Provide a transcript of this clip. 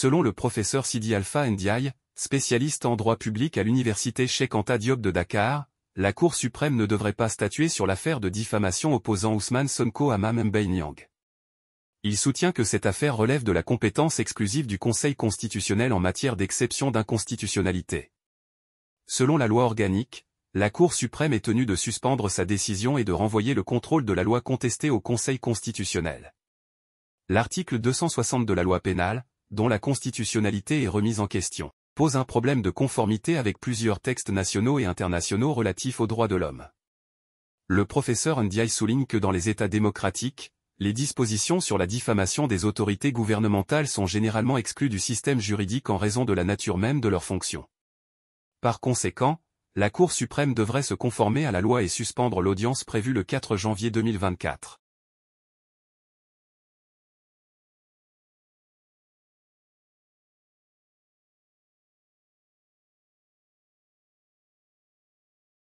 selon le professeur Sidi Alpha Ndiaye, spécialiste en droit public à l'université Cheikh Anta Diop de Dakar, la Cour suprême ne devrait pas statuer sur l'affaire de diffamation opposant Ousmane Sonko à Mam Il soutient que cette affaire relève de la compétence exclusive du Conseil constitutionnel en matière d'exception d'inconstitutionnalité. Selon la loi organique, la Cour suprême est tenue de suspendre sa décision et de renvoyer le contrôle de la loi contestée au Conseil constitutionnel. L'article 260 de la loi pénale, dont la constitutionnalité est remise en question, pose un problème de conformité avec plusieurs textes nationaux et internationaux relatifs aux droits de l'homme. Le professeur Ndiaye souligne que dans les États démocratiques, les dispositions sur la diffamation des autorités gouvernementales sont généralement exclues du système juridique en raison de la nature même de leurs fonctions. Par conséquent, la Cour suprême devrait se conformer à la loi et suspendre l'audience prévue le 4 janvier 2024.